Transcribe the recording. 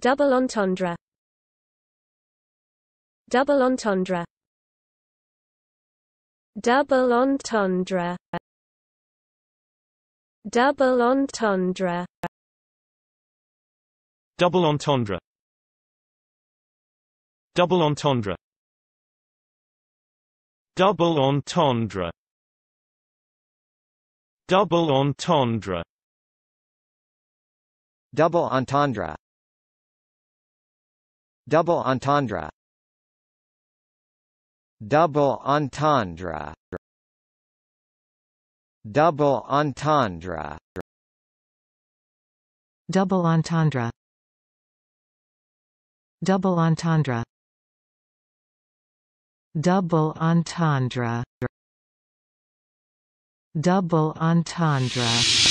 Double entendre Double entendre Double entendre Double entendre Double entendre Double entendre Double entendre Double entendre Double entendre Double entendre Double entendre Double entendre Double entendre Double entendre Double entendre Double entendre